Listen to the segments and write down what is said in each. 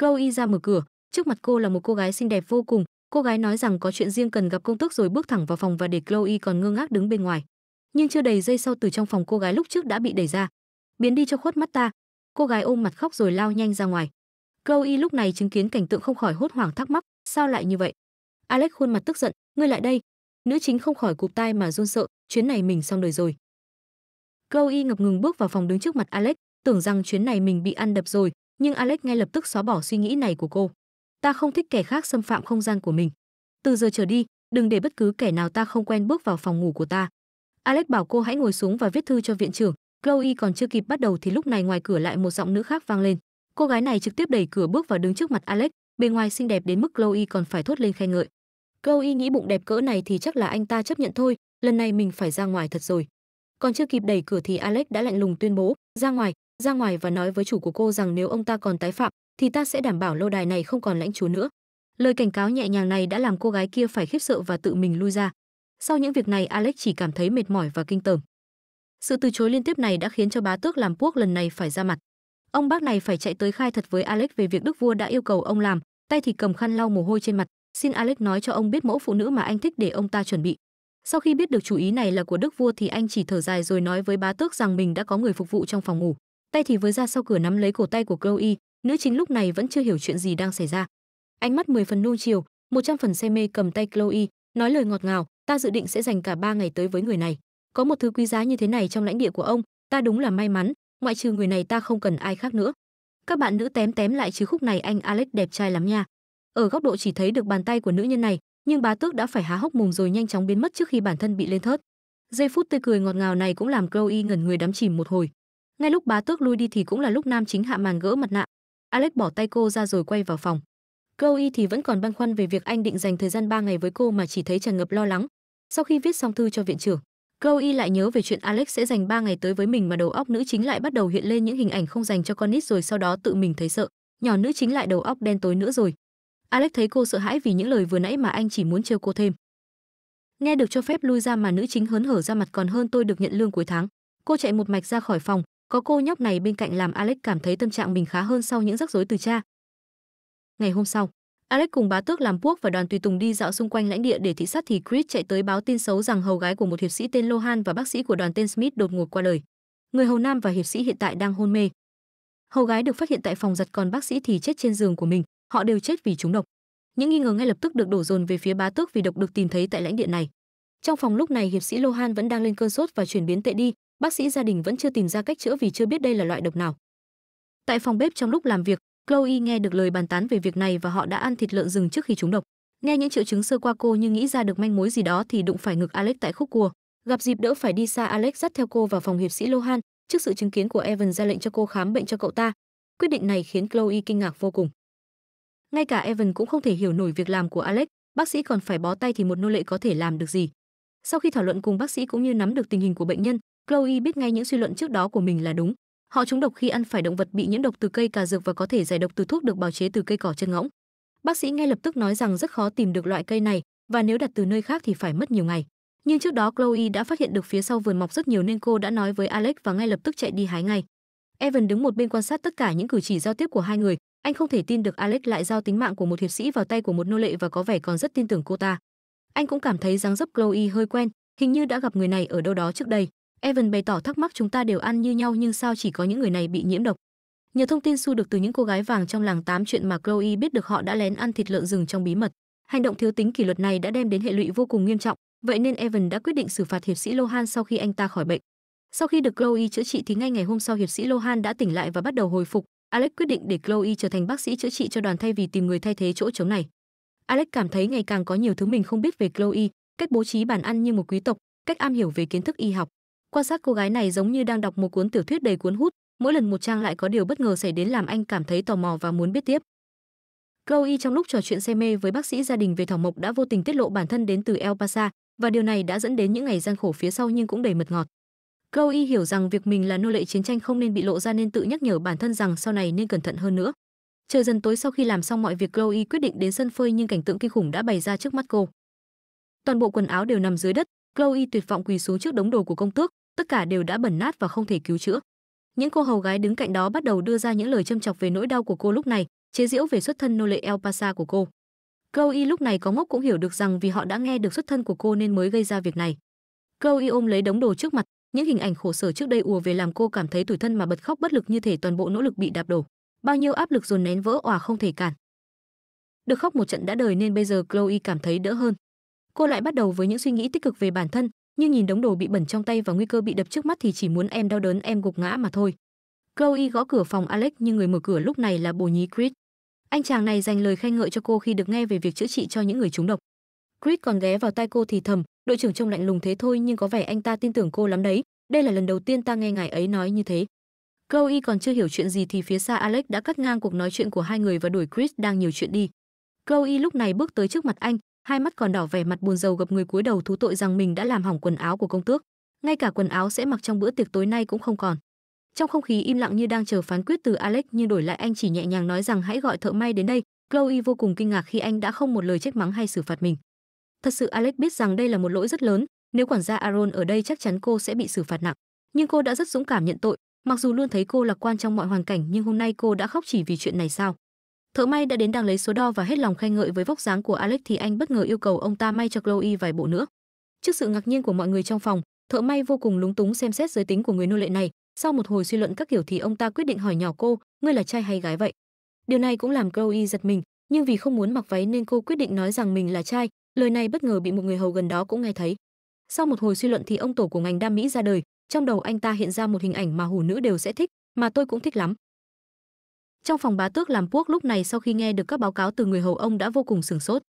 Chloe ra mở cửa, trước mặt cô là một cô gái xinh đẹp vô cùng, cô gái nói rằng có chuyện riêng cần gặp công tước rồi bước thẳng vào phòng và để Chloe còn ngơ ngác đứng bên ngoài. Nhưng chưa đầy giây sau từ trong phòng cô gái lúc trước đã bị đẩy ra. Biến đi cho khuất mắt ta. Cô gái ôm mặt khóc rồi lao nhanh ra ngoài. Chloe lúc này chứng kiến cảnh tượng không khỏi hốt hoảng thắc mắc, sao lại như vậy? Alex khuôn mặt tức giận, ngươi lại đây. Nữ chính không khỏi cụp tai mà run sợ, chuyến này mình xong đời rồi. Chloe ngập ngừng bước vào phòng đứng trước mặt Alex, tưởng rằng chuyến này mình bị ăn đập rồi, nhưng Alex ngay lập tức xóa bỏ suy nghĩ này của cô. Ta không thích kẻ khác xâm phạm không gian của mình. Từ giờ trở đi, đừng để bất cứ kẻ nào ta không quen bước vào phòng ngủ của ta. Alex bảo cô hãy ngồi xuống và viết thư cho viện trưởng. Chloe còn chưa kịp bắt đầu thì lúc này ngoài cửa lại một giọng nữ khác vang lên. Cô gái này trực tiếp đẩy cửa bước vào đứng trước mặt Alex, bề ngoài xinh đẹp đến mức Chloe còn phải thốt lên khen ngợi. Chloe nghĩ bụng đẹp cỡ này thì chắc là anh ta chấp nhận thôi, lần này mình phải ra ngoài thật rồi. Còn chưa kịp đẩy cửa thì Alex đã lạnh lùng tuyên bố, "Ra ngoài, ra ngoài và nói với chủ của cô rằng nếu ông ta còn tái phạm thì ta sẽ đảm bảo lâu đài này không còn lãnh chúa nữa lời cảnh cáo nhẹ nhàng này đã làm cô gái kia phải khiếp sợ và tự mình lui ra sau những việc này alex chỉ cảm thấy mệt mỏi và kinh tởm sự từ chối liên tiếp này đã khiến cho bá tước làm quốc lần này phải ra mặt ông bác này phải chạy tới khai thật với alex về việc đức vua đã yêu cầu ông làm tay thì cầm khăn lau mồ hôi trên mặt xin alex nói cho ông biết mẫu phụ nữ mà anh thích để ông ta chuẩn bị sau khi biết được chủ ý này là của đức vua thì anh chỉ thở dài rồi nói với bá tước rằng mình đã có người phục vụ trong phòng ngủ tay thì với ra sau cửa nắm lấy cổ tay của Chloe, nữ chính lúc này vẫn chưa hiểu chuyện gì đang xảy ra. Ánh mắt 10 phần nuông chiều, 100 phần say mê cầm tay Chloe, nói lời ngọt ngào, ta dự định sẽ dành cả ba ngày tới với người này. Có một thứ quý giá như thế này trong lãnh địa của ông, ta đúng là may mắn, ngoại trừ người này ta không cần ai khác nữa. Các bạn nữ tém tém lại chứ khúc này anh Alex đẹp trai lắm nha. Ở góc độ chỉ thấy được bàn tay của nữ nhân này, nhưng bá tước đã phải há hốc mồm rồi nhanh chóng biến mất trước khi bản thân bị lên thớt. Giây phút tươi cười ngọt ngào này cũng làm Chloe ngẩn người đắm chìm một hồi ngay lúc bá tước lui đi thì cũng là lúc nam chính hạ màn gỡ mặt nạ alex bỏ tay cô ra rồi quay vào phòng chloe thì vẫn còn băn khoăn về việc anh định dành thời gian 3 ngày với cô mà chỉ thấy tràn ngập lo lắng sau khi viết xong thư cho viện trưởng chloe lại nhớ về chuyện alex sẽ dành 3 ngày tới với mình mà đầu óc nữ chính lại bắt đầu hiện lên những hình ảnh không dành cho con nít rồi sau đó tự mình thấy sợ nhỏ nữ chính lại đầu óc đen tối nữa rồi alex thấy cô sợ hãi vì những lời vừa nãy mà anh chỉ muốn trêu cô thêm nghe được cho phép lui ra mà nữ chính hớn hở ra mặt còn hơn tôi được nhận lương cuối tháng cô chạy một mạch ra khỏi phòng có cô nhóc này bên cạnh làm Alex cảm thấy tâm trạng mình khá hơn sau những rắc rối từ cha. Ngày hôm sau, Alex cùng bá tước làm quốc và đoàn tùy tùng đi dạo xung quanh lãnh địa để thị sát thì Chris chạy tới báo tin xấu rằng hầu gái của một hiệp sĩ tên Lohan và bác sĩ của đoàn tên Smith đột ngột qua đời. Người hầu nam và hiệp sĩ hiện tại đang hôn mê. Hầu gái được phát hiện tại phòng giặt còn bác sĩ thì chết trên giường của mình, họ đều chết vì trúng độc. Những nghi ngờ ngay lập tức được đổ dồn về phía bá tước vì độc được tìm thấy tại lãnh địa này. Trong phòng lúc này hiệp sĩ Lohan vẫn đang lên cơn sốt và chuyển biến tệ đi, bác sĩ gia đình vẫn chưa tìm ra cách chữa vì chưa biết đây là loại độc nào. Tại phòng bếp trong lúc làm việc, Chloe nghe được lời bàn tán về việc này và họ đã ăn thịt lợn rừng trước khi trúng độc. Nghe những triệu chứng sơ qua cô nhưng nghĩ ra được manh mối gì đó thì đụng phải ngực Alex tại khúc cua. Gặp dịp đỡ phải đi xa Alex dắt theo cô vào phòng hiệp sĩ Lohan, trước sự chứng kiến của Evan ra lệnh cho cô khám bệnh cho cậu ta. Quyết định này khiến Chloe kinh ngạc vô cùng. Ngay cả Evan cũng không thể hiểu nổi việc làm của Alex, bác sĩ còn phải bó tay thì một nô lệ có thể làm được gì. Sau khi thảo luận cùng bác sĩ cũng như nắm được tình hình của bệnh nhân, Chloe biết ngay những suy luận trước đó của mình là đúng. Họ trúng độc khi ăn phải động vật bị nhiễm độc từ cây cà dược và có thể giải độc từ thuốc được bào chế từ cây cỏ chân ngỗng. Bác sĩ ngay lập tức nói rằng rất khó tìm được loại cây này và nếu đặt từ nơi khác thì phải mất nhiều ngày. Nhưng trước đó Chloe đã phát hiện được phía sau vườn mọc rất nhiều nên cô đã nói với Alex và ngay lập tức chạy đi hái ngay. Evan đứng một bên quan sát tất cả những cử chỉ giao tiếp của hai người, anh không thể tin được Alex lại giao tính mạng của một hiệp sĩ vào tay của một nô lệ và có vẻ còn rất tin tưởng cô ta. Anh cũng cảm thấy dáng dấp Chloe hơi quen, hình như đã gặp người này ở đâu đó trước đây. Evan bày tỏ thắc mắc chúng ta đều ăn như nhau nhưng sao chỉ có những người này bị nhiễm độc. Nhờ thông tin su được từ những cô gái vàng trong làng tám chuyện mà Chloe biết được họ đã lén ăn thịt lợn rừng trong bí mật. Hành động thiếu tính kỷ luật này đã đem đến hệ lụy vô cùng nghiêm trọng, vậy nên Evan đã quyết định xử phạt hiệp sĩ Lohan sau khi anh ta khỏi bệnh. Sau khi được Chloe chữa trị thì ngay ngày hôm sau hiệp sĩ Lohan đã tỉnh lại và bắt đầu hồi phục. Alex quyết định để Chloe trở thành bác sĩ chữa trị cho đoàn thay vì tìm người thay thế chỗ trống này. Alex cảm thấy ngày càng có nhiều thứ mình không biết về Chloe, cách bố trí bàn ăn như một quý tộc, cách am hiểu về kiến thức y học. Quan sát cô gái này giống như đang đọc một cuốn tiểu thuyết đầy cuốn hút, mỗi lần một trang lại có điều bất ngờ xảy đến làm anh cảm thấy tò mò và muốn biết tiếp. Chloe trong lúc trò chuyện say mê với bác sĩ gia đình về thỏ mộc đã vô tình tiết lộ bản thân đến từ El Pasa và điều này đã dẫn đến những ngày gian khổ phía sau nhưng cũng đầy mật ngọt. Chloe hiểu rằng việc mình là nô lệ chiến tranh không nên bị lộ ra nên tự nhắc nhở bản thân rằng sau này nên cẩn thận hơn nữa. Trời dần tối sau khi làm xong mọi việc Chloe quyết định đến sân phơi nhưng cảnh tượng kinh khủng đã bày ra trước mắt cô. Toàn bộ quần áo đều nằm dưới đất, Chloe tuyệt vọng quỳ xuống trước đống đồ của công tước, tất cả đều đã bẩn nát và không thể cứu chữa những cô hầu gái đứng cạnh đó bắt đầu đưa ra những lời châm chọc về nỗi đau của cô lúc này chế giễu về xuất thân nô lệ El Pasa của cô. Câu y lúc này có ngốc cũng hiểu được rằng vì họ đã nghe được xuất thân của cô nên mới gây ra việc này. Câu y ôm lấy đống đồ trước mặt, những hình ảnh khổ sở trước đây ùa về làm cô cảm thấy tủi thân mà bật khóc bất lực như thể toàn bộ nỗ lực bị đạp đổ. Bao nhiêu áp lực dồn nén vỡ òa không thể cản. Được khóc một trận đã đời nên bây giờ Chloe cảm thấy đỡ hơn. Cô lại bắt đầu với những suy nghĩ tích cực về bản thân, nhưng nhìn đống đồ bị bẩn trong tay và nguy cơ bị đập trước mắt thì chỉ muốn em đau đớn em gục ngã mà thôi. Chloe gõ cửa phòng Alex nhưng người mở cửa lúc này là bồ nhí Chris. Anh chàng này dành lời khen ngợi cho cô khi được nghe về việc chữa trị cho những người trúng độc. Chris còn ghé vào tai cô thì thầm, đội trưởng trông lạnh lùng thế thôi nhưng có vẻ anh ta tin tưởng cô lắm đấy, đây là lần đầu tiên ta nghe ngài ấy nói như thế. Chloe còn chưa hiểu chuyện gì thì phía xa Alex đã cắt ngang cuộc nói chuyện của hai người và đuổi Chris đang nhiều chuyện đi. Chloe lúc này bước tới trước mặt anh, hai mắt còn đỏ vẻ mặt buồn rầu gặp người cúi đầu thú tội rằng mình đã làm hỏng quần áo của công tước ngay cả quần áo sẽ mặc trong bữa tiệc tối nay cũng không còn trong không khí im lặng như đang chờ phán quyết từ alex nhưng đổi lại anh chỉ nhẹ nhàng nói rằng hãy gọi thợ may đến đây chloe vô cùng kinh ngạc khi anh đã không một lời trách mắng hay xử phạt mình thật sự alex biết rằng đây là một lỗi rất lớn nếu quản gia aaron ở đây chắc chắn cô sẽ bị xử phạt nặng nhưng cô đã rất dũng cảm nhận tội mặc dù luôn thấy cô lạc quan trong mọi hoàn cảnh nhưng hôm nay cô đã khóc chỉ vì chuyện này sao Thợ may đã đến đang lấy số đo và hết lòng khen ngợi với vóc dáng của Alex thì anh bất ngờ yêu cầu ông ta may cho Chloe vài bộ nữa. Trước sự ngạc nhiên của mọi người trong phòng, thợ may vô cùng lúng túng xem xét giới tính của người nô lệ này, sau một hồi suy luận các kiểu thì ông ta quyết định hỏi nhỏ cô, ngươi là trai hay gái vậy? Điều này cũng làm Chloe giật mình, nhưng vì không muốn mặc váy nên cô quyết định nói rằng mình là trai, lời này bất ngờ bị một người hầu gần đó cũng nghe thấy. Sau một hồi suy luận thì ông tổ của ngành đam mỹ ra đời, trong đầu anh ta hiện ra một hình ảnh mà hủ nữ đều sẽ thích, mà tôi cũng thích lắm. Trong phòng bá tước làm quốc lúc này sau khi nghe được các báo cáo từ người hầu ông đã vô cùng sửng sốt.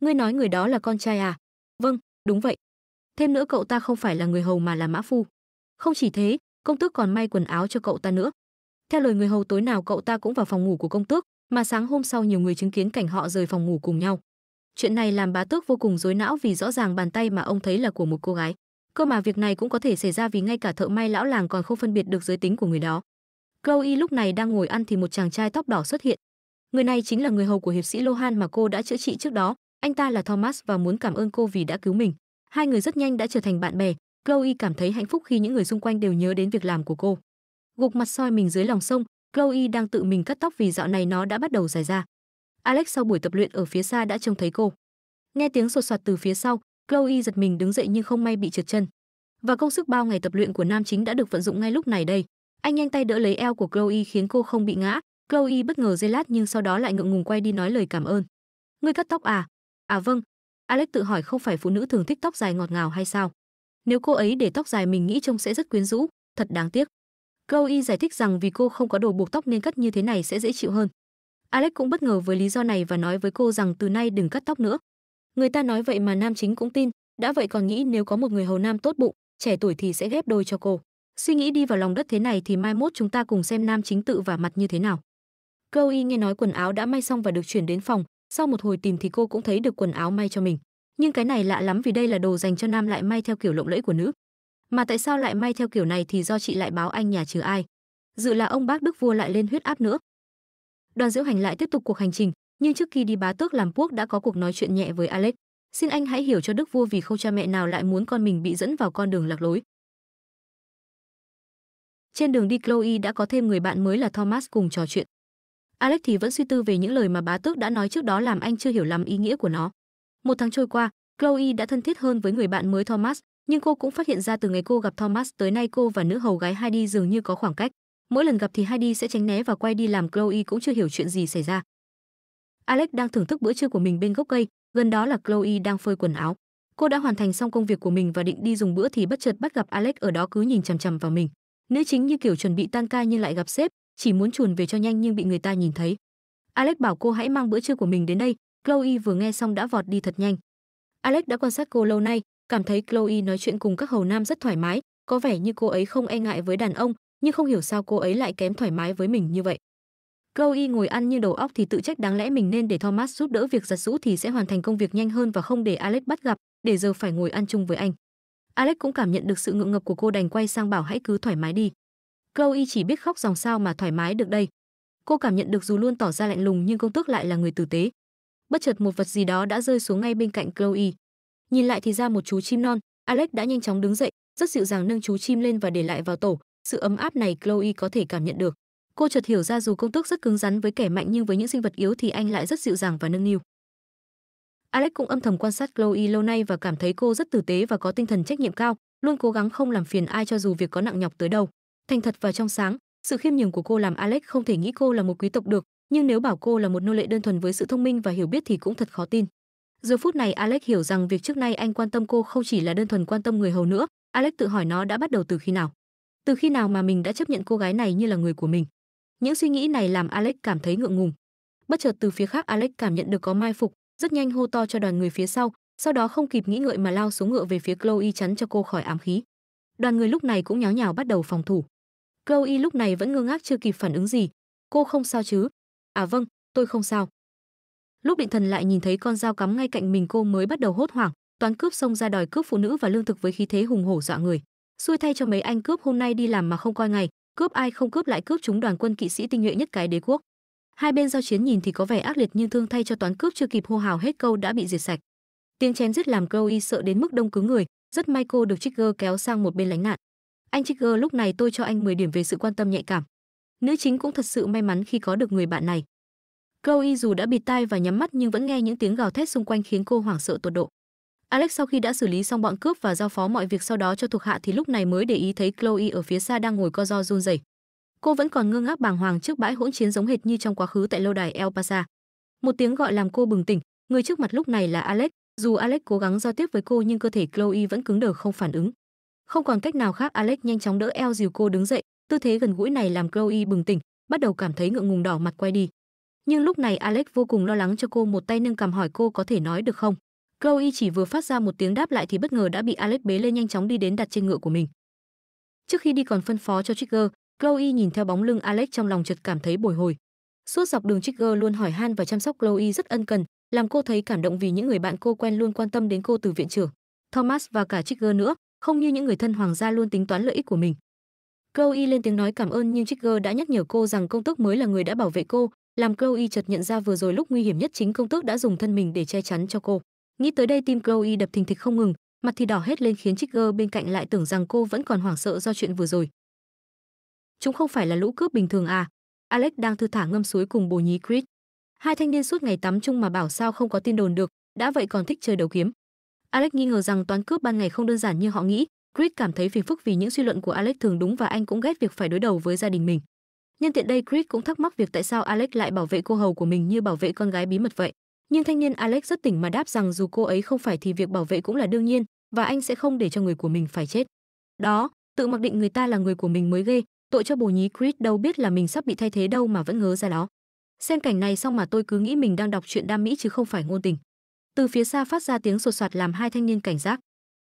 Ngươi nói người đó là con trai à? Vâng, đúng vậy. Thêm nữa cậu ta không phải là người hầu mà là mã phu. Không chỉ thế, công tước còn may quần áo cho cậu ta nữa. Theo lời người hầu tối nào cậu ta cũng vào phòng ngủ của công tước, mà sáng hôm sau nhiều người chứng kiến cảnh họ rời phòng ngủ cùng nhau. Chuyện này làm bá tước vô cùng rối não vì rõ ràng bàn tay mà ông thấy là của một cô gái. Cơ mà việc này cũng có thể xảy ra vì ngay cả thợ may lão làng còn không phân biệt được giới tính của người đó. Chloe lúc này đang ngồi ăn thì một chàng trai tóc đỏ xuất hiện. Người này chính là người hầu của hiệp sĩ Lohan mà cô đã chữa trị trước đó. Anh ta là Thomas và muốn cảm ơn cô vì đã cứu mình. Hai người rất nhanh đã trở thành bạn bè. Chloe cảm thấy hạnh phúc khi những người xung quanh đều nhớ đến việc làm của cô. Gục mặt soi mình dưới lòng sông, Chloe đang tự mình cắt tóc vì dạo này nó đã bắt đầu dài ra. Alex sau buổi tập luyện ở phía xa đã trông thấy cô. Nghe tiếng sột soạt từ phía sau, Chloe giật mình đứng dậy nhưng không may bị trượt chân. Và công sức bao ngày tập luyện của nam chính đã được vận dụng ngay lúc này đây. Anh nhanh tay đỡ lấy eo của Chloe khiến cô không bị ngã. Chloe bất ngờ giây lát nhưng sau đó lại ngượng ngùng quay đi nói lời cảm ơn. Ngươi cắt tóc à? À vâng. Alex tự hỏi không phải phụ nữ thường thích tóc dài ngọt ngào hay sao? Nếu cô ấy để tóc dài mình nghĩ trông sẽ rất quyến rũ, thật đáng tiếc. Chloe giải thích rằng vì cô không có đồ buộc tóc nên cắt như thế này sẽ dễ chịu hơn. Alex cũng bất ngờ với lý do này và nói với cô rằng từ nay đừng cắt tóc nữa. Người ta nói vậy mà nam chính cũng tin, đã vậy còn nghĩ nếu có một người hầu nam tốt bụng, trẻ tuổi thì sẽ ghép đôi cho cô. Suy nghĩ đi vào lòng đất thế này thì mai mốt chúng ta cùng xem nam chính tự và mặt như thế nào. Chloe nghe nói quần áo đã may xong và được chuyển đến phòng, sau một hồi tìm thì cô cũng thấy được quần áo may cho mình. Nhưng cái này lạ lắm vì đây là đồ dành cho nam lại may theo kiểu lộng lẫy của nữ. Mà tại sao lại may theo kiểu này thì do chị lại báo anh nhà chứ ai. Dự là ông bác Đức vua lại lên huyết áp nữa. Đoàn diễu hành lại tiếp tục cuộc hành trình, nhưng trước khi đi bá tước làm quốc đã có cuộc nói chuyện nhẹ với Alex. Xin anh hãy hiểu cho Đức vua vì không cha mẹ nào lại muốn con mình bị dẫn vào con đường lạc lối. Trên đường đi Chloe đã có thêm người bạn mới là Thomas cùng trò chuyện. Alex thì vẫn suy tư về những lời mà bá tước đã nói trước đó làm anh chưa hiểu lắm ý nghĩa của nó. Một tháng trôi qua, Chloe đã thân thiết hơn với người bạn mới Thomas, nhưng cô cũng phát hiện ra từ ngày cô gặp Thomas tới nay cô và nữ hầu gái Heidi dường như có khoảng cách. Mỗi lần gặp thì Heidi sẽ tránh né và quay đi làm Chloe cũng chưa hiểu chuyện gì xảy ra. Alex đang thưởng thức bữa trưa của mình bên gốc cây, gần đó là Chloe đang phơi quần áo. Cô đã hoàn thành xong công việc của mình và định đi dùng bữa thì bất chợt bắt gặp Alex ở đó cứ nhìn chằm chằm vào mình. Nữ chính như kiểu chuẩn bị tan ca nhưng lại gặp sếp, chỉ muốn chuồn về cho nhanh nhưng bị người ta nhìn thấy. Alex bảo cô hãy mang bữa trưa của mình đến đây, Chloe vừa nghe xong đã vọt đi thật nhanh. Alex đã quan sát cô lâu nay, cảm thấy Chloe nói chuyện cùng các hầu nam rất thoải mái, có vẻ như cô ấy không e ngại với đàn ông, nhưng không hiểu sao cô ấy lại kém thoải mái với mình như vậy. Chloe ngồi ăn như đầu óc thì tự trách đáng lẽ mình nên để Thomas giúp đỡ việc giặt rũ thì sẽ hoàn thành công việc nhanh hơn và không để Alex bắt gặp, để giờ phải ngồi ăn chung với anh. Alex cũng cảm nhận được sự ngượng ngập của cô đành quay sang bảo hãy cứ thoải mái đi. Chloe chỉ biết khóc dòng sao mà thoải mái được đây. Cô cảm nhận được dù luôn tỏ ra lạnh lùng nhưng công tước lại là người tử tế. Bất chợt một vật gì đó đã rơi xuống ngay bên cạnh Chloe. Nhìn lại thì ra một chú chim non, Alex đã nhanh chóng đứng dậy, rất dịu dàng nâng chú chim lên và để lại vào tổ. Sự ấm áp này Chloe có thể cảm nhận được. Cô chợt hiểu ra dù công tước rất cứng rắn với kẻ mạnh nhưng với những sinh vật yếu thì anh lại rất dịu dàng và nâng niu. Alex cũng âm thầm quan sát Chloe lâu nay và cảm thấy cô rất tử tế và có tinh thần trách nhiệm cao, luôn cố gắng không làm phiền ai cho dù việc có nặng nhọc tới đâu. Thành thật và trong sáng, sự khiêm nhường của cô làm Alex không thể nghĩ cô là một quý tộc được, nhưng nếu bảo cô là một nô lệ đơn thuần với sự thông minh và hiểu biết thì cũng thật khó tin. Giờ phút này Alex hiểu rằng việc trước nay anh quan tâm cô không chỉ là đơn thuần quan tâm người hầu nữa, Alex tự hỏi nó đã bắt đầu từ khi nào. Từ khi nào mà mình đã chấp nhận cô gái này như là người của mình. Những suy nghĩ này làm Alex cảm thấy ngượng ngùng. Bất chợt từ phía khác Alex cảm nhận được có mai phục, rất nhanh hô to cho đoàn người phía sau sau đó không kịp nghĩ ngợi mà lao xuống ngựa về phía chloe chắn cho cô khỏi ám khí đoàn người lúc này cũng nháo nhào bắt đầu phòng thủ chloe lúc này vẫn ngơ ngác chưa kịp phản ứng gì cô không sao chứ à vâng tôi không sao lúc định thần lại nhìn thấy con dao cắm ngay cạnh mình cô mới bắt đầu hốt hoảng toán cướp xông ra đòi cướp phụ nữ và lương thực với khí thế hùng hổ dọa người xui thay cho mấy anh cướp hôm nay đi làm mà không coi ngày cướp ai không cướp lại cướp chúng đoàn quân kỵ sĩ tinh nhuệ nhất cái đế quốc hai bên giao chiến nhìn thì có vẻ ác liệt nhưng thương thay cho toán cướp chưa kịp hô hào hết câu đã bị diệt sạch tiếng chém giết làm Chloe sợ đến mức đông cứng người rất may cô được Trigger kéo sang một bên lánh nạn anh Trigger lúc này tôi cho anh 10 điểm về sự quan tâm nhạy cảm nữ chính cũng thật sự may mắn khi có được người bạn này Chloe dù đã bịt tai và nhắm mắt nhưng vẫn nghe những tiếng gào thét xung quanh khiến cô hoảng sợ tột độ Alex sau khi đã xử lý xong bọn cướp và giao phó mọi việc sau đó cho thuộc hạ thì lúc này mới để ý thấy Chloe ở phía xa đang ngồi co do run rẩy cô vẫn còn ngơ ngác bàng hoàng trước bãi hỗn chiến giống hệt như trong quá khứ tại lâu đài El Pasa. Một tiếng gọi làm cô bừng tỉnh, người trước mặt lúc này là Alex, dù Alex cố gắng giao tiếp với cô nhưng cơ thể Chloe vẫn cứng đờ không phản ứng. Không còn cách nào khác, Alex nhanh chóng đỡ eo dìu cô đứng dậy, tư thế gần gũi này làm Chloe bừng tỉnh, bắt đầu cảm thấy ngượng ngùng đỏ mặt quay đi. Nhưng lúc này Alex vô cùng lo lắng cho cô, một tay nâng cầm hỏi cô có thể nói được không. Chloe chỉ vừa phát ra một tiếng đáp lại thì bất ngờ đã bị Alex bế lên nhanh chóng đi đến đặt trên ngựa của mình. Trước khi đi còn phân phó cho Trigger, Chloe nhìn theo bóng lưng Alex trong lòng chợt cảm thấy bồi hồi. Suốt dọc đường Trigger luôn hỏi han và chăm sóc Chloe rất ân cần, làm cô thấy cảm động vì những người bạn cô quen luôn quan tâm đến cô từ viện trưởng, Thomas và cả Trigger nữa, không như những người thân hoàng gia luôn tính toán lợi ích của mình. Chloe lên tiếng nói cảm ơn nhưng Trigger đã nhắc nhở cô rằng công tước mới là người đã bảo vệ cô, làm Chloe chợt nhận ra vừa rồi lúc nguy hiểm nhất chính công tước đã dùng thân mình để che chắn cho cô. Nghĩ tới đây tim Chloe đập thình thịch không ngừng, mặt thì đỏ hết lên khiến Trigger bên cạnh lại tưởng rằng cô vẫn còn hoảng sợ do chuyện vừa rồi chúng không phải là lũ cướp bình thường à alex đang thư thả ngâm suối cùng bồ nhí chris hai thanh niên suốt ngày tắm chung mà bảo sao không có tin đồn được đã vậy còn thích chơi đầu kiếm alex nghi ngờ rằng toán cướp ban ngày không đơn giản như họ nghĩ chris cảm thấy phiền phức vì những suy luận của alex thường đúng và anh cũng ghét việc phải đối đầu với gia đình mình nhân tiện đây chris cũng thắc mắc việc tại sao alex lại bảo vệ cô hầu của mình như bảo vệ con gái bí mật vậy nhưng thanh niên alex rất tỉnh mà đáp rằng dù cô ấy không phải thì việc bảo vệ cũng là đương nhiên và anh sẽ không để cho người của mình phải chết đó tự mặc định người ta là người của mình mới ghê tội cho bồ nhí Creed đâu biết là mình sắp bị thay thế đâu mà vẫn ngớ ra đó. Xem cảnh này xong mà tôi cứ nghĩ mình đang đọc chuyện đam mỹ chứ không phải ngôn tình. Từ phía xa phát ra tiếng sột soạt làm hai thanh niên cảnh giác.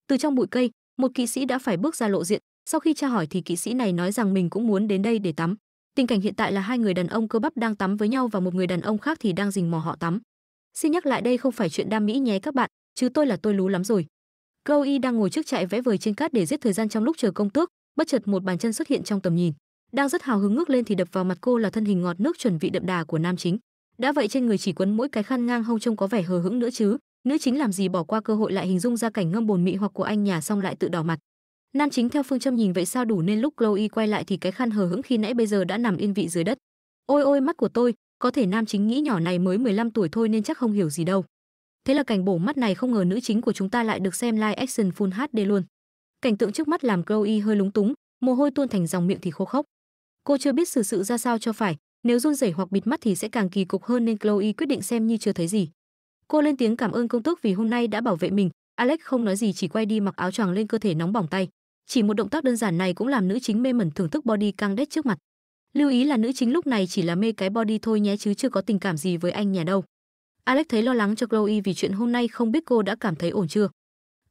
Từ trong bụi cây, một kỵ sĩ đã phải bước ra lộ diện, sau khi tra hỏi thì kỵ sĩ này nói rằng mình cũng muốn đến đây để tắm. Tình cảnh hiện tại là hai người đàn ông cơ bắp đang tắm với nhau và một người đàn ông khác thì đang rình mò họ tắm. Xin nhắc lại đây không phải chuyện đam mỹ nhé các bạn, chứ tôi là tôi lú lắm rồi. Chloe đang ngồi trước trại vẽ vời trên cát để giết thời gian trong lúc chờ công tước, bất chợt một bàn chân xuất hiện trong tầm nhìn đang rất hào hứng ngước lên thì đập vào mặt cô là thân hình ngọt nước chuẩn vị đậm đà của nam chính đã vậy trên người chỉ quấn mỗi cái khăn ngang hông trông có vẻ hờ hững nữa chứ nữ chính làm gì bỏ qua cơ hội lại hình dung ra cảnh ngâm bồn mị hoặc của anh nhà xong lại tự đỏ mặt nam chính theo phương châm nhìn vậy sao đủ nên lúc chloe quay lại thì cái khăn hờ hững khi nãy bây giờ đã nằm yên vị dưới đất ôi ôi mắt của tôi có thể nam chính nghĩ nhỏ này mới 15 tuổi thôi nên chắc không hiểu gì đâu thế là cảnh bổ mắt này không ngờ nữ chính của chúng ta lại được xem live action full hd luôn cảnh tượng trước mắt làm Chloe hơi lúng túng, mồ hôi tuôn thành dòng miệng thì khô khốc. Cô chưa biết xử sự, sự ra sao cho phải, nếu run rẩy hoặc bịt mắt thì sẽ càng kỳ cục hơn nên Chloe quyết định xem như chưa thấy gì. Cô lên tiếng cảm ơn công tước vì hôm nay đã bảo vệ mình, Alex không nói gì chỉ quay đi mặc áo choàng lên cơ thể nóng bỏng tay. Chỉ một động tác đơn giản này cũng làm nữ chính mê mẩn thưởng thức body căng đét trước mặt. Lưu ý là nữ chính lúc này chỉ là mê cái body thôi nhé chứ chưa có tình cảm gì với anh nhà đâu. Alex thấy lo lắng cho Chloe vì chuyện hôm nay không biết cô đã cảm thấy ổn chưa.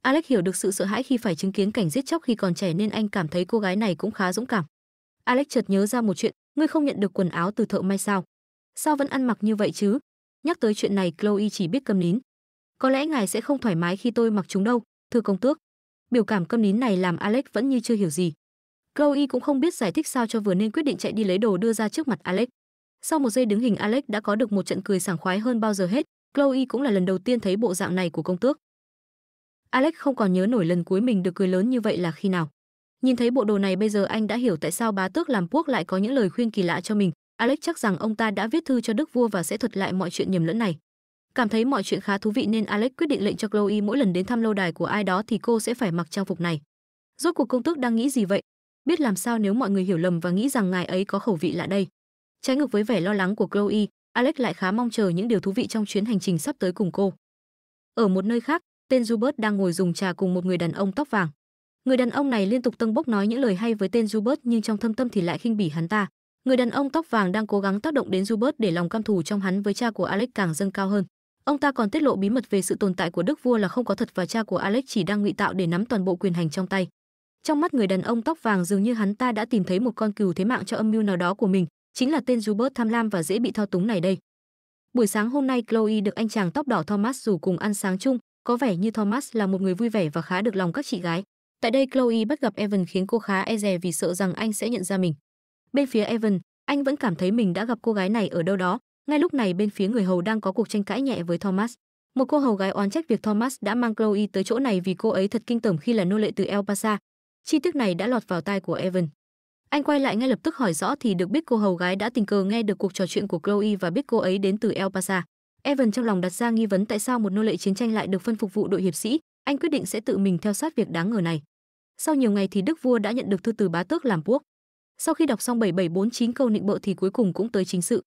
Alex hiểu được sự sợ hãi khi phải chứng kiến cảnh giết chóc khi còn trẻ nên anh cảm thấy cô gái này cũng khá dũng cảm. Alex chợt nhớ ra một chuyện, ngươi không nhận được quần áo từ thợ may sao? Sao vẫn ăn mặc như vậy chứ? Nhắc tới chuyện này, Chloe chỉ biết câm nín. Có lẽ ngài sẽ không thoải mái khi tôi mặc chúng đâu, thưa công tước. Biểu cảm câm nín này làm Alex vẫn như chưa hiểu gì. Chloe cũng không biết giải thích sao cho vừa nên quyết định chạy đi lấy đồ đưa ra trước mặt Alex. Sau một giây đứng hình Alex đã có được một trận cười sảng khoái hơn bao giờ hết, Chloe cũng là lần đầu tiên thấy bộ dạng này của công tước. Alex không còn nhớ nổi lần cuối mình được cười lớn như vậy là khi nào. Nhìn thấy bộ đồ này bây giờ anh đã hiểu tại sao bá tước làm quốc lại có những lời khuyên kỳ lạ cho mình. Alex chắc rằng ông ta đã viết thư cho đức vua và sẽ thuật lại mọi chuyện nhầm lẫn này. Cảm thấy mọi chuyện khá thú vị nên Alex quyết định lệnh cho Chloe mỗi lần đến thăm lâu đài của ai đó thì cô sẽ phải mặc trang phục này. Rốt cuộc công tước đang nghĩ gì vậy? Biết làm sao nếu mọi người hiểu lầm và nghĩ rằng ngài ấy có khẩu vị lạ đây. Trái ngược với vẻ lo lắng của Chloe, Alex lại khá mong chờ những điều thú vị trong chuyến hành trình sắp tới cùng cô. Ở một nơi khác, tên Hubert đang ngồi dùng trà cùng một người đàn ông tóc vàng. Người đàn ông này liên tục tâng bốc nói những lời hay với tên Hubert nhưng trong thâm tâm thì lại khinh bỉ hắn ta. Người đàn ông tóc vàng đang cố gắng tác động đến Hubert để lòng căm thù trong hắn với cha của Alex càng dâng cao hơn. Ông ta còn tiết lộ bí mật về sự tồn tại của đức vua là không có thật và cha của Alex chỉ đang ngụy tạo để nắm toàn bộ quyền hành trong tay. Trong mắt người đàn ông tóc vàng dường như hắn ta đã tìm thấy một con cừu thế mạng cho âm mưu nào đó của mình, chính là tên Hubert tham lam và dễ bị thao túng này đây. Buổi sáng hôm nay Chloe được anh chàng tóc đỏ Thomas rủ cùng ăn sáng chung, có vẻ như Thomas là một người vui vẻ và khá được lòng các chị gái. Tại đây Chloe bắt gặp Evan khiến cô khá e dè vì sợ rằng anh sẽ nhận ra mình. Bên phía Evan, anh vẫn cảm thấy mình đã gặp cô gái này ở đâu đó. Ngay lúc này bên phía người hầu đang có cuộc tranh cãi nhẹ với Thomas. Một cô hầu gái oán trách việc Thomas đã mang Chloe tới chỗ này vì cô ấy thật kinh tởm khi là nô lệ từ El Pasa. Chi tiết này đã lọt vào tai của Evan. Anh quay lại ngay lập tức hỏi rõ thì được biết cô hầu gái đã tình cờ nghe được cuộc trò chuyện của Chloe và biết cô ấy đến từ El Pasa. Evan trong lòng đặt ra nghi vấn tại sao một nô lệ chiến tranh lại được phân phục vụ đội hiệp sĩ, anh quyết định sẽ tự mình theo sát việc đáng ngờ này. Sau nhiều ngày thì đức vua đã nhận được thư từ bá tước làm quốc. Sau khi đọc xong 7749 câu nịnh bợ thì cuối cùng cũng tới chính sự.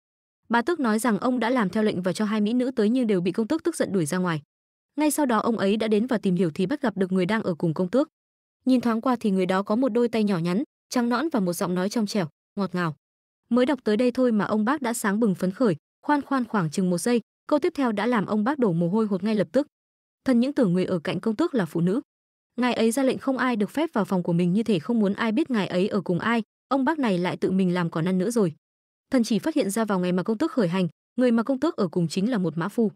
Bá tước nói rằng ông đã làm theo lệnh và cho hai mỹ nữ tới nhưng đều bị công tước tức giận đuổi ra ngoài. Ngay sau đó ông ấy đã đến và tìm hiểu thì bắt gặp được người đang ở cùng công tước. Nhìn thoáng qua thì người đó có một đôi tay nhỏ nhắn, trắng nõn và một giọng nói trong trẻo, ngọt ngào. Mới đọc tới đây thôi mà ông bác đã sáng bừng phấn khởi, khoan khoan khoảng chừng một giây, Câu tiếp theo đã làm ông bác đổ mồ hôi hột ngay lập tức. Thần những tưởng người ở cạnh công tước là phụ nữ. Ngài ấy ra lệnh không ai được phép vào phòng của mình như thể không muốn ai biết ngài ấy ở cùng ai, ông bác này lại tự mình làm còn ăn nữa rồi. Thần chỉ phát hiện ra vào ngày mà công tước khởi hành, người mà công tước ở cùng chính là một mã phu.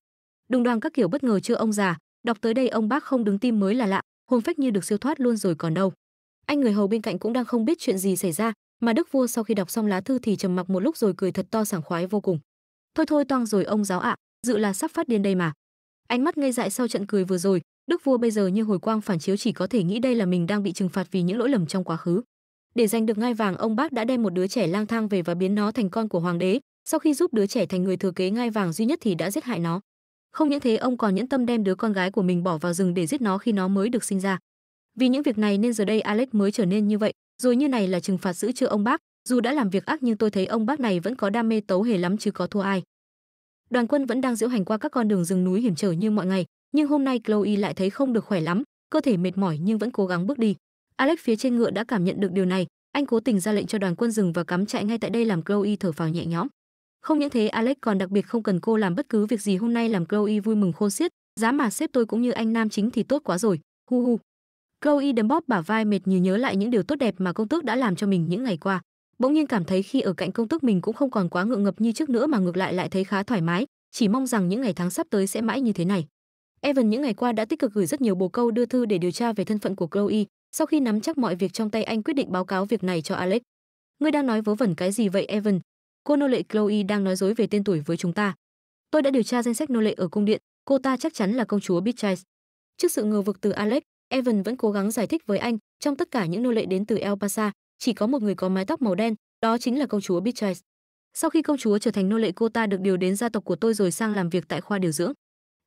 Đùng đoàn các kiểu bất ngờ chưa ông già, đọc tới đây ông bác không đứng tim mới là lạ, hồn phách như được siêu thoát luôn rồi còn đâu. Anh người hầu bên cạnh cũng đang không biết chuyện gì xảy ra, mà đức vua sau khi đọc xong lá thư thì trầm mặc một lúc rồi cười thật to sảng khoái vô cùng thôi thôi toang rồi ông giáo ạ dự là sắp phát điên đây mà ánh mắt ngây dại sau trận cười vừa rồi đức vua bây giờ như hồi quang phản chiếu chỉ có thể nghĩ đây là mình đang bị trừng phạt vì những lỗi lầm trong quá khứ để giành được ngai vàng ông bác đã đem một đứa trẻ lang thang về và biến nó thành con của hoàng đế sau khi giúp đứa trẻ thành người thừa kế ngai vàng duy nhất thì đã giết hại nó không những thế ông còn nhẫn tâm đem đứa con gái của mình bỏ vào rừng để giết nó khi nó mới được sinh ra vì những việc này nên giờ đây alex mới trở nên như vậy rồi như này là trừng phạt giữ chưa ông bác dù đã làm việc ác nhưng tôi thấy ông bác này vẫn có đam mê tấu hề lắm chứ có thua ai đoàn quân vẫn đang diễu hành qua các con đường rừng núi hiểm trở như mọi ngày nhưng hôm nay chloe lại thấy không được khỏe lắm cơ thể mệt mỏi nhưng vẫn cố gắng bước đi alex phía trên ngựa đã cảm nhận được điều này anh cố tình ra lệnh cho đoàn quân dừng và cắm trại ngay tại đây làm chloe thở phào nhẹ nhõm không những thế alex còn đặc biệt không cần cô làm bất cứ việc gì hôm nay làm chloe vui mừng khôn xiết giá mà xếp tôi cũng như anh nam chính thì tốt quá rồi hu hu chloe đấm bóp bả vai mệt như nhớ lại những điều tốt đẹp mà công tước đã làm cho mình những ngày qua bỗng nhiên cảm thấy khi ở cạnh công tước mình cũng không còn quá ngượng ngập như trước nữa mà ngược lại lại thấy khá thoải mái chỉ mong rằng những ngày tháng sắp tới sẽ mãi như thế này evan những ngày qua đã tích cực gửi rất nhiều bồ câu đưa thư để điều tra về thân phận của chloe sau khi nắm chắc mọi việc trong tay anh quyết định báo cáo việc này cho alex ngươi đang nói vớ vẩn cái gì vậy evan cô nô lệ chloe đang nói dối về tên tuổi với chúng ta tôi đã điều tra danh sách nô lệ ở cung điện cô ta chắc chắn là công chúa Beatrice. trước sự ngờ vực từ alex evan vẫn cố gắng giải thích với anh trong tất cả những nô lệ đến từ el pasa chỉ có một người có mái tóc màu đen, đó chính là công chúa Beatrice. Sau khi công chúa trở thành nô lệ cô ta được điều đến gia tộc của tôi rồi sang làm việc tại khoa điều dưỡng.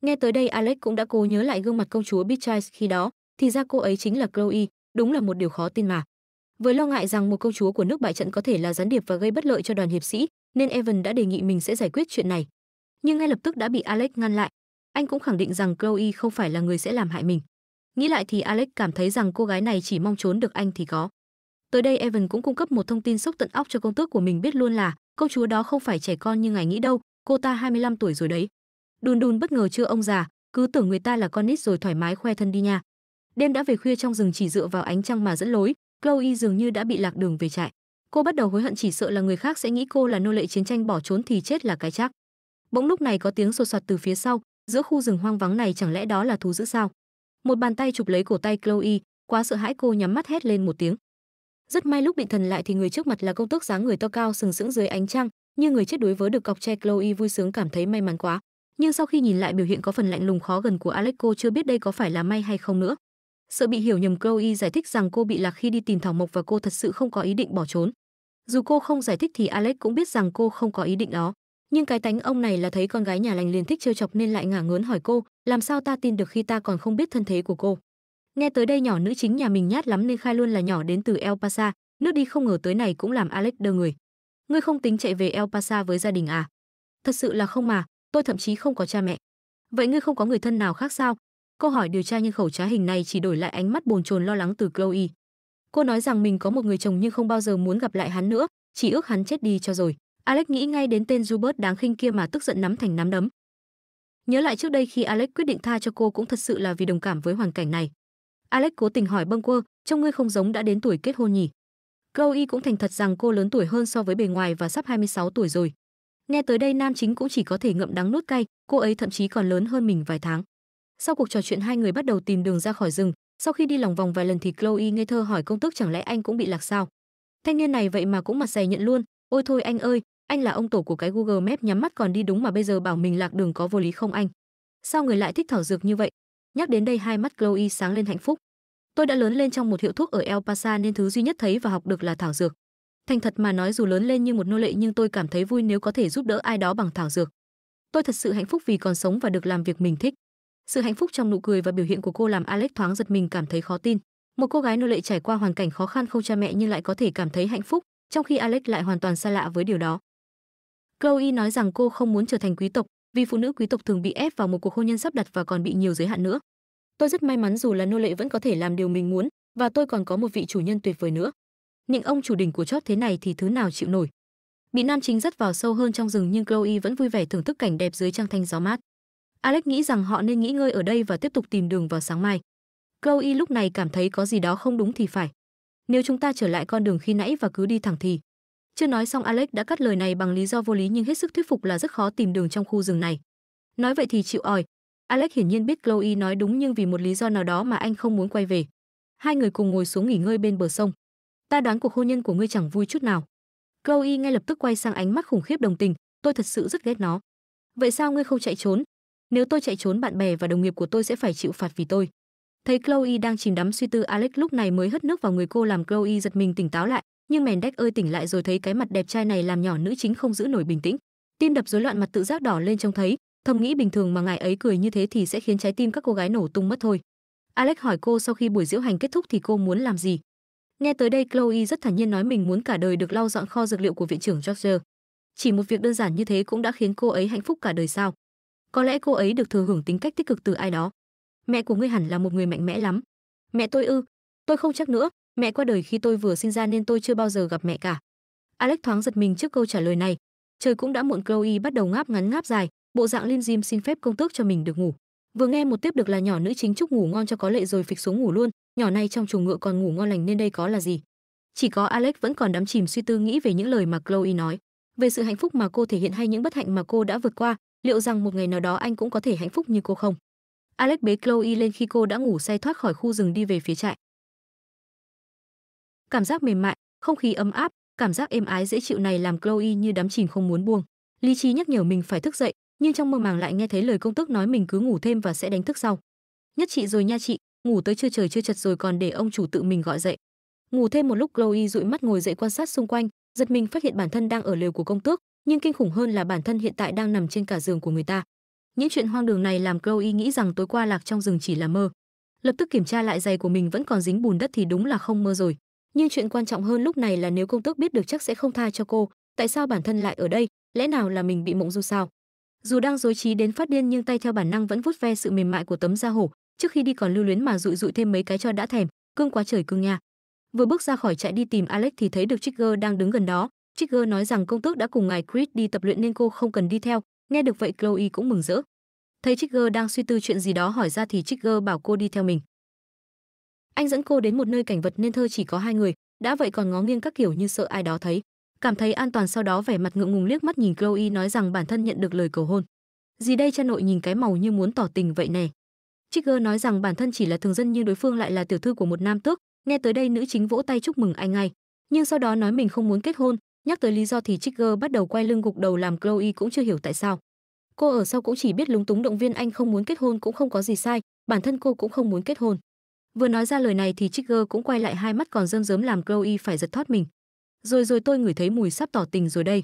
Nghe tới đây Alex cũng đã cố nhớ lại gương mặt công chúa Beatrice khi đó, thì ra cô ấy chính là Chloe, đúng là một điều khó tin mà. Với lo ngại rằng một công chúa của nước bại trận có thể là gián điệp và gây bất lợi cho đoàn hiệp sĩ, nên Evan đã đề nghị mình sẽ giải quyết chuyện này. Nhưng ngay lập tức đã bị Alex ngăn lại. Anh cũng khẳng định rằng Chloe không phải là người sẽ làm hại mình. Nghĩ lại thì Alex cảm thấy rằng cô gái này chỉ mong trốn được anh thì có. Tới đây Evan cũng cung cấp một thông tin sốc tận óc cho công tước của mình biết luôn là công chúa đó không phải trẻ con như ngài nghĩ đâu, cô ta 25 tuổi rồi đấy. Đùn đùn bất ngờ chưa ông già, cứ tưởng người ta là con nít rồi thoải mái khoe thân đi nha. Đêm đã về khuya trong rừng chỉ dựa vào ánh trăng mà dẫn lối, Chloe dường như đã bị lạc đường về trại. Cô bắt đầu hối hận chỉ sợ là người khác sẽ nghĩ cô là nô lệ chiến tranh bỏ trốn thì chết là cái chắc. Bỗng lúc này có tiếng sột soạt từ phía sau, giữa khu rừng hoang vắng này chẳng lẽ đó là thú dữ sao? Một bàn tay chụp lấy cổ tay Chloe, quá sợ hãi cô nhắm mắt hét lên một tiếng rất may lúc định thần lại thì người trước mặt là công tước dáng người to cao sừng sững dưới ánh trăng như người chết đuối với được cọc tre chloe vui sướng cảm thấy may mắn quá nhưng sau khi nhìn lại biểu hiện có phần lạnh lùng khó gần của alex cô chưa biết đây có phải là may hay không nữa sợ bị hiểu nhầm chloe giải thích rằng cô bị lạc khi đi tìm thảo mộc và cô thật sự không có ý định bỏ trốn dù cô không giải thích thì alex cũng biết rằng cô không có ý định đó nhưng cái tánh ông này là thấy con gái nhà lành liền thích trêu chọc nên lại ngả ngớn hỏi cô làm sao ta tin được khi ta còn không biết thân thế của cô Nghe tới đây nhỏ nữ chính nhà mình nhát lắm nên khai luôn là nhỏ đến từ El Pasa, nước đi không ngờ tới này cũng làm Alex đơ người. Ngươi không tính chạy về El Pasa với gia đình à? Thật sự là không mà, tôi thậm chí không có cha mẹ. Vậy ngươi không có người thân nào khác sao? Câu hỏi điều tra nhưng khẩu trá hình này chỉ đổi lại ánh mắt bồn chồn lo lắng từ Chloe. Cô nói rằng mình có một người chồng nhưng không bao giờ muốn gặp lại hắn nữa, chỉ ước hắn chết đi cho rồi. Alex nghĩ ngay đến tên Hubert đáng khinh kia mà tức giận nắm thành nắm đấm. Nhớ lại trước đây khi Alex quyết định tha cho cô cũng thật sự là vì đồng cảm với hoàn cảnh này, alex cố tình hỏi bâng quơ trông ngươi không giống đã đến tuổi kết hôn nhỉ chloe cũng thành thật rằng cô lớn tuổi hơn so với bề ngoài và sắp 26 tuổi rồi nghe tới đây nam chính cũng chỉ có thể ngậm đắng nuốt cay cô ấy thậm chí còn lớn hơn mình vài tháng sau cuộc trò chuyện hai người bắt đầu tìm đường ra khỏi rừng sau khi đi lòng vòng vài lần thì chloe ngây thơ hỏi công tước chẳng lẽ anh cũng bị lạc sao thanh niên này vậy mà cũng mặt dày nhận luôn ôi thôi anh ơi anh là ông tổ của cái google map nhắm mắt còn đi đúng mà bây giờ bảo mình lạc đường có vô lý không anh sao người lại thích thảo dược như vậy Nhắc đến đây hai mắt Chloe sáng lên hạnh phúc. Tôi đã lớn lên trong một hiệu thuốc ở El Paso nên thứ duy nhất thấy và học được là thảo dược. Thành thật mà nói dù lớn lên như một nô lệ nhưng tôi cảm thấy vui nếu có thể giúp đỡ ai đó bằng thảo dược. Tôi thật sự hạnh phúc vì còn sống và được làm việc mình thích. Sự hạnh phúc trong nụ cười và biểu hiện của cô làm Alex thoáng giật mình cảm thấy khó tin. Một cô gái nô lệ trải qua hoàn cảnh khó khăn không cha mẹ nhưng lại có thể cảm thấy hạnh phúc, trong khi Alex lại hoàn toàn xa lạ với điều đó. Chloe nói rằng cô không muốn trở thành quý tộc, vì phụ nữ quý tộc thường bị ép vào một cuộc hôn nhân sắp đặt và còn bị nhiều giới hạn nữa. Tôi rất may mắn dù là nô lệ vẫn có thể làm điều mình muốn và tôi còn có một vị chủ nhân tuyệt vời nữa. Nịnh ông chủ đỉnh của chót thế này thì thứ nào chịu nổi. Bị nam chính dắt vào sâu hơn trong rừng nhưng Chloe vẫn vui vẻ thưởng thức cảnh đẹp dưới trăng thanh gió mát. Alex nghĩ rằng họ nên nghỉ ngơi ở đây và tiếp tục tìm đường vào sáng mai. Chloe lúc này cảm thấy có gì đó không đúng thì phải. Nếu chúng ta trở lại con đường khi nãy và cứ đi thẳng thì chưa nói xong Alex đã cắt lời này bằng lý do vô lý nhưng hết sức thuyết phục là rất khó tìm đường trong khu rừng này. Nói vậy thì chịu ỏi. Alex hiển nhiên biết Chloe nói đúng nhưng vì một lý do nào đó mà anh không muốn quay về. Hai người cùng ngồi xuống nghỉ ngơi bên bờ sông. Ta đoán cuộc hôn nhân của ngươi chẳng vui chút nào. Chloe ngay lập tức quay sang ánh mắt khủng khiếp đồng tình, tôi thật sự rất ghét nó. Vậy sao ngươi không chạy trốn? Nếu tôi chạy trốn bạn bè và đồng nghiệp của tôi sẽ phải chịu phạt vì tôi. Thấy Chloe đang chìm đắm suy tư Alex lúc này mới hất nước vào người cô làm Chloe giật mình tỉnh táo lại, nhưng mèn đách ơi tỉnh lại rồi thấy cái mặt đẹp trai này làm nhỏ nữ chính không giữ nổi bình tĩnh tim đập rối loạn mặt tự giác đỏ lên trông thấy thầm nghĩ bình thường mà ngài ấy cười như thế thì sẽ khiến trái tim các cô gái nổ tung mất thôi alex hỏi cô sau khi buổi diễu hành kết thúc thì cô muốn làm gì nghe tới đây chloe rất thản nhiên nói mình muốn cả đời được lau dọn kho dược liệu của viện trưởng george chỉ một việc đơn giản như thế cũng đã khiến cô ấy hạnh phúc cả đời sao có lẽ cô ấy được thừa hưởng tính cách tích cực từ ai đó mẹ của ngươi hẳn là một người mạnh mẽ lắm mẹ tôi ư tôi không chắc nữa Mẹ qua đời khi tôi vừa sinh ra nên tôi chưa bao giờ gặp mẹ cả. Alex thoáng giật mình trước câu trả lời này. Trời cũng đã muộn Chloe bắt đầu ngáp ngắn ngáp dài, bộ dạng lim Jim xin phép công tước cho mình được ngủ. Vừa nghe một tiếp được là nhỏ nữ chính chúc ngủ ngon cho có lệ rồi phịch xuống ngủ luôn, nhỏ này trong chuồng ngựa còn ngủ ngon lành nên đây có là gì. Chỉ có Alex vẫn còn đắm chìm suy tư nghĩ về những lời mà Chloe nói, về sự hạnh phúc mà cô thể hiện hay những bất hạnh mà cô đã vượt qua, liệu rằng một ngày nào đó anh cũng có thể hạnh phúc như cô không. Alex bế Chloe lên khi cô đã ngủ say thoát khỏi khu rừng đi về phía trại. Cảm giác mềm mại, không khí ấm áp, cảm giác êm ái dễ chịu này làm Chloe như đắm chìm không muốn buông. Lý trí nhắc nhở mình phải thức dậy, nhưng trong mơ màng lại nghe thấy lời công tước nói mình cứ ngủ thêm và sẽ đánh thức sau. Nhất chị rồi nha chị, ngủ tới chưa trời chưa chật rồi còn để ông chủ tự mình gọi dậy. Ngủ thêm một lúc Chloe dụi mắt ngồi dậy quan sát xung quanh, giật mình phát hiện bản thân đang ở lều của công tước, nhưng kinh khủng hơn là bản thân hiện tại đang nằm trên cả giường của người ta. Những chuyện hoang đường này làm Chloe nghĩ rằng tối qua lạc trong rừng chỉ là mơ. Lập tức kiểm tra lại giày của mình vẫn còn dính bùn đất thì đúng là không mơ rồi nhưng chuyện quan trọng hơn lúc này là nếu công tước biết được chắc sẽ không tha cho cô tại sao bản thân lại ở đây lẽ nào là mình bị mộng du sao dù đang dối trí đến phát điên nhưng tay theo bản năng vẫn vuốt ve sự mềm mại của tấm da hổ trước khi đi còn lưu luyến mà rụi rụi thêm mấy cái cho đã thèm cương quá trời cương nha vừa bước ra khỏi trại đi tìm alex thì thấy được trigger đang đứng gần đó trigger nói rằng công tước đã cùng ngài chris đi tập luyện nên cô không cần đi theo nghe được vậy chloe cũng mừng rỡ thấy trigger đang suy tư chuyện gì đó hỏi ra thì trigger bảo cô đi theo mình anh dẫn cô đến một nơi cảnh vật nên thơ chỉ có hai người đã vậy còn ngó nghiêng các kiểu như sợ ai đó thấy cảm thấy an toàn sau đó vẻ mặt ngượng ngùng liếc mắt nhìn chloe nói rằng bản thân nhận được lời cầu hôn gì đây cha nội nhìn cái màu như muốn tỏ tình vậy nè trigger nói rằng bản thân chỉ là thường dân nhưng đối phương lại là tiểu thư của một nam tước nghe tới đây nữ chính vỗ tay chúc mừng anh ngay nhưng sau đó nói mình không muốn kết hôn nhắc tới lý do thì trigger bắt đầu quay lưng gục đầu làm chloe cũng chưa hiểu tại sao cô ở sau cũng chỉ biết lúng túng động viên anh không muốn kết hôn cũng không có gì sai bản thân cô cũng không muốn kết hôn Vừa nói ra lời này thì Trigger cũng quay lại hai mắt còn rơm rớm làm Chloe phải giật thoát mình. Rồi rồi tôi ngửi thấy mùi sắp tỏ tình rồi đây.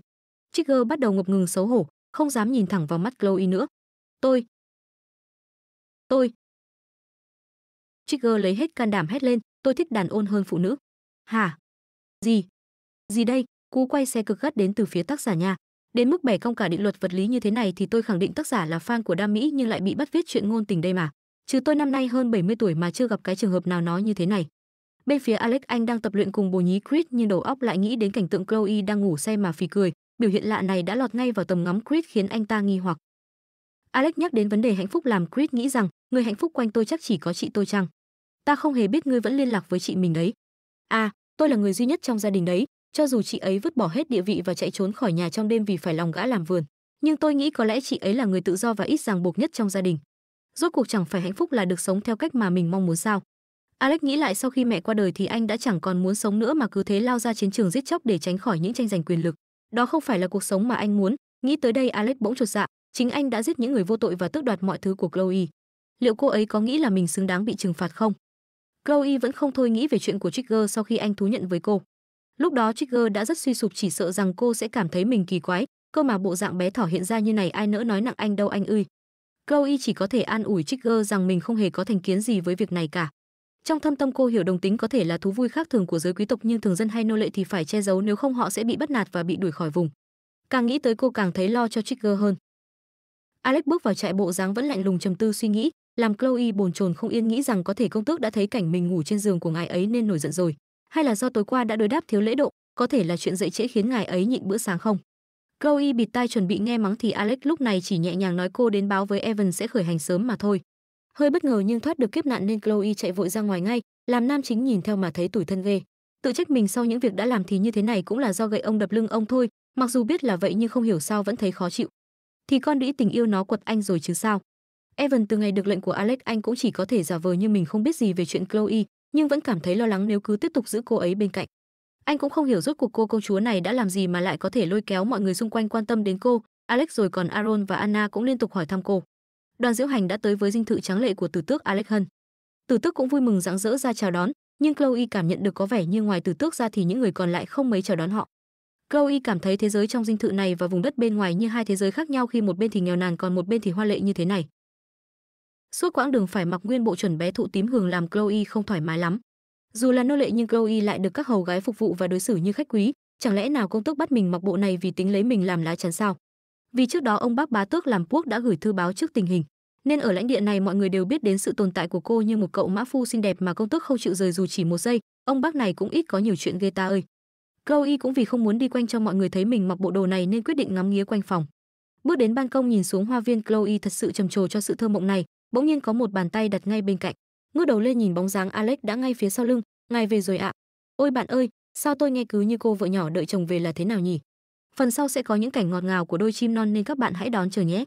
Trigger bắt đầu ngập ngừng xấu hổ, không dám nhìn thẳng vào mắt Chloe nữa. Tôi. Tôi. Trigger lấy hết can đảm hét lên, tôi thích đàn ôn hơn phụ nữ. Hả? Gì? Gì đây? Cú quay xe cực gắt đến từ phía tác giả nhà. Đến mức bẻ cong cả định luật vật lý như thế này thì tôi khẳng định tác giả là fan của đam mỹ nhưng lại bị bắt viết chuyện ngôn tình đây mà. Chứ tôi năm nay hơn 70 tuổi mà chưa gặp cái trường hợp nào nói như thế này. Bên phía Alex Anh đang tập luyện cùng Bồ Nhí Chris nhưng đầu óc lại nghĩ đến cảnh tượng Chloe đang ngủ say mà phì cười, biểu hiện lạ này đã lọt ngay vào tầm ngắm Chris khiến anh ta nghi hoặc. Alex nhắc đến vấn đề hạnh phúc làm Chris nghĩ rằng, người hạnh phúc quanh tôi chắc chỉ có chị tôi chăng? Ta không hề biết ngươi vẫn liên lạc với chị mình đấy. À, tôi là người duy nhất trong gia đình đấy, cho dù chị ấy vứt bỏ hết địa vị và chạy trốn khỏi nhà trong đêm vì phải lòng gã làm vườn, nhưng tôi nghĩ có lẽ chị ấy là người tự do và ít ràng buộc nhất trong gia đình rốt cuộc chẳng phải hạnh phúc là được sống theo cách mà mình mong muốn sao alex nghĩ lại sau khi mẹ qua đời thì anh đã chẳng còn muốn sống nữa mà cứ thế lao ra chiến trường giết chóc để tránh khỏi những tranh giành quyền lực đó không phải là cuộc sống mà anh muốn nghĩ tới đây alex bỗng chột dạ chính anh đã giết những người vô tội và tước đoạt mọi thứ của chloe liệu cô ấy có nghĩ là mình xứng đáng bị trừng phạt không chloe vẫn không thôi nghĩ về chuyện của trigger sau khi anh thú nhận với cô lúc đó trigger đã rất suy sụp chỉ sợ rằng cô sẽ cảm thấy mình kỳ quái cơ mà bộ dạng bé thỏ hiện ra như này ai nỡ nói nặng anh đâu anh ơi Chloe chỉ có thể an ủi Trigger rằng mình không hề có thành kiến gì với việc này cả. Trong thâm tâm cô hiểu đồng tính có thể là thú vui khác thường của giới quý tộc nhưng thường dân hay nô lệ thì phải che giấu nếu không họ sẽ bị bắt nạt và bị đuổi khỏi vùng. Càng nghĩ tới cô càng thấy lo cho Trigger hơn. Alex bước vào trại bộ dáng vẫn lạnh lùng trầm tư suy nghĩ, làm Chloe bồn chồn không yên nghĩ rằng có thể công tước đã thấy cảnh mình ngủ trên giường của ngài ấy nên nổi giận rồi, hay là do tối qua đã đối đáp thiếu lễ độ, có thể là chuyện dậy trễ khiến ngài ấy nhịn bữa sáng không? Câu bịt tai chuẩn bị nghe mắng thì Alex lúc này chỉ nhẹ nhàng nói cô đến báo với Evan sẽ khởi hành sớm mà thôi. Hơi bất ngờ nhưng thoát được kiếp nạn nên Chloe chạy vội ra ngoài ngay, làm nam chính nhìn theo mà thấy tủi thân ghê. Tự trách mình sau những việc đã làm thì như thế này cũng là do gậy ông đập lưng ông thôi, mặc dù biết là vậy nhưng không hiểu sao vẫn thấy khó chịu. Thì con đĩ tình yêu nó quật anh rồi chứ sao. Evan từ ngày được lệnh của Alex anh cũng chỉ có thể giả vờ như mình không biết gì về chuyện Chloe, nhưng vẫn cảm thấy lo lắng nếu cứ tiếp tục giữ cô ấy bên cạnh. Anh cũng không hiểu rốt cuộc cô công chúa này đã làm gì mà lại có thể lôi kéo mọi người xung quanh quan tâm đến cô. Alex rồi còn Aaron và Anna cũng liên tục hỏi thăm cô. Đoàn diễu hành đã tới với dinh thự trắng lệ của tử tước Alex Hân. Tử tước cũng vui mừng rạng rỡ ra chào đón, nhưng Chloe cảm nhận được có vẻ như ngoài tử tước ra thì những người còn lại không mấy chào đón họ. Chloe cảm thấy thế giới trong dinh thự này và vùng đất bên ngoài như hai thế giới khác nhau khi một bên thì nghèo nàn còn một bên thì hoa lệ như thế này. Suốt quãng đường phải mặc nguyên bộ chuẩn bé thụ tím hường làm Chloe không thoải mái lắm. Dù là nô lệ nhưng Chloe lại được các hầu gái phục vụ và đối xử như khách quý, chẳng lẽ nào công tước bắt mình mặc bộ này vì tính lấy mình làm lá chắn sao? Vì trước đó ông bác bá tước làm quốc đã gửi thư báo trước tình hình, nên ở lãnh địa này mọi người đều biết đến sự tồn tại của cô như một cậu mã phu xinh đẹp mà công tước không chịu rời dù chỉ một giây, ông bác này cũng ít có nhiều chuyện ghê ta ơi. Chloe cũng vì không muốn đi quanh cho mọi người thấy mình mặc bộ đồ này nên quyết định ngắm nghía quanh phòng. Bước đến ban công nhìn xuống hoa viên Chloe thật sự trầm trồ cho sự thơ mộng này, bỗng nhiên có một bàn tay đặt ngay bên cạnh ngước đầu lên nhìn bóng dáng Alex đã ngay phía sau lưng, "Ngài về rồi ạ." "Ôi bạn ơi, sao tôi nghe cứ như cô vợ nhỏ đợi chồng về là thế nào nhỉ?" Phần sau sẽ có những cảnh ngọt ngào của đôi chim non nên các bạn hãy đón chờ nhé.